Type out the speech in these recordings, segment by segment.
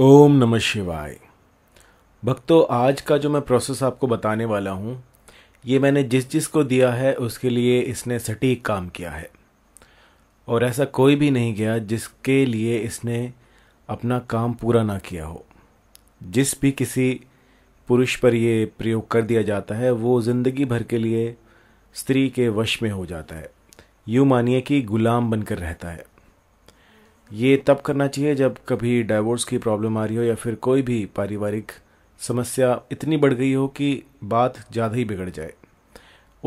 ओम नमः शिवाय भक्तों आज का जो मैं प्रोसेस आपको बताने वाला हूँ ये मैंने जिस जिस को दिया है उसके लिए इसने सटीक काम किया है और ऐसा कोई भी नहीं गया जिसके लिए इसने अपना काम पूरा ना किया हो जिस भी किसी पुरुष पर ये प्रयोग कर दिया जाता है वो ज़िंदगी भर के लिए स्त्री के वश में हो जाता है यूँ मानिए कि गुलाम बनकर रहता है ये तब करना चाहिए जब कभी डाइवोर्स की प्रॉब्लम आ रही हो या फिर कोई भी पारिवारिक समस्या इतनी बढ़ गई हो कि बात ज़्यादा ही बिगड़ जाए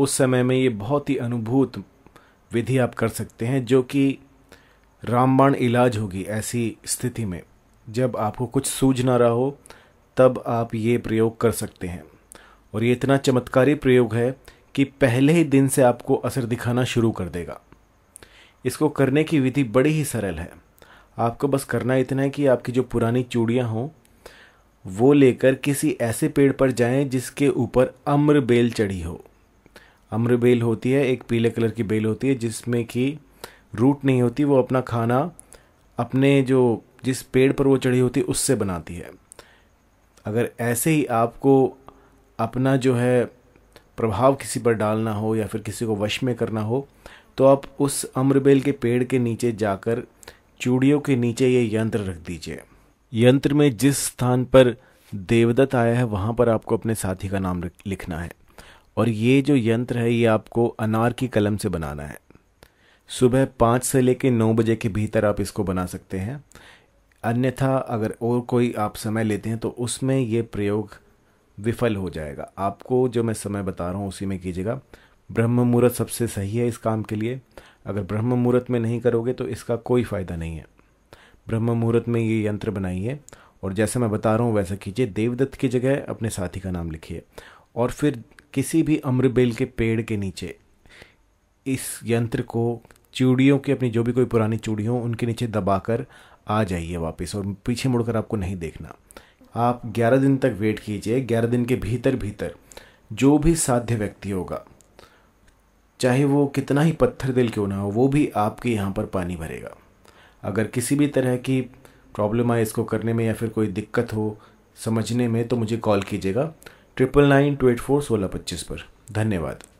उस समय में ये बहुत ही अनुभूत विधि आप कर सकते हैं जो कि रामबाण इलाज होगी ऐसी स्थिति में जब आपको कुछ सूझ ना रहा हो तब आप ये प्रयोग कर सकते हैं और ये इतना चमत्कारी प्रयोग है कि पहले ही दिन से आपको असर दिखाना शुरू कर देगा इसको करने की विधि बड़ी ही सरल है आपको बस करना इतना है कि आपकी जो पुरानी चूड़ियाँ हों वो लेकर किसी ऐसे पेड़ पर जाएं जिसके ऊपर अम्र बेल चढ़ी हो अम्र बेल होती है एक पीले कलर की बेल होती है जिसमें कि रूट नहीं होती वो अपना खाना अपने जो जिस पेड़ पर वो चढ़ी होती है उससे बनाती है अगर ऐसे ही आपको अपना जो है प्रभाव किसी पर डालना हो या फिर किसी को वश में करना हो तो आप उस अम्रबेल के पेड़ के नीचे जाकर चूड़ियों के नीचे ये यंत्र रख दीजिए यंत्र में जिस स्थान पर देवदत्त आया है वहाँ पर आपको अपने साथी का नाम लिखना है और ये जो यंत्र है ये आपको अनार की कलम से बनाना है सुबह पाँच से लेकर नौ बजे के भीतर आप इसको बना सकते हैं अन्यथा अगर और कोई आप समय लेते हैं तो उसमें ये प्रयोग विफल हो जाएगा आपको जो मैं समय बता रहा हूँ उसी में कीजिएगा ब्रह्म मुहूर्त सबसे सही है इस काम के लिए अगर ब्रह्म मुहूर्त में नहीं करोगे तो इसका कोई फ़ायदा नहीं है ब्रह्म मुहूर्त में ये यंत्र बनाइए और जैसे मैं बता रहा हूँ वैसा कीजिए देवदत्त की जगह अपने साथी का नाम लिखिए और फिर किसी भी अम्रबेल के पेड़ के नीचे इस यंत्र को चूड़ियों की अपनी जो भी कोई पुरानी चूड़ी हो उनके नीचे दबाकर आ जाइए वापस और पीछे मुड़कर आपको नहीं देखना आप 11 दिन तक वेट कीजिए 11 दिन के भीतर भीतर जो भी साध्य व्यक्ति होगा चाहे वो कितना ही पत्थर दिल क्यों ना हो वो भी आपके यहाँ पर पानी भरेगा अगर किसी भी तरह की प्रॉब्लम आए इसको करने में या फिर कोई दिक्कत हो समझने में तो मुझे कॉल कीजिएगा triple nine two eight four सोलह पच्चीस पर धन्यवाद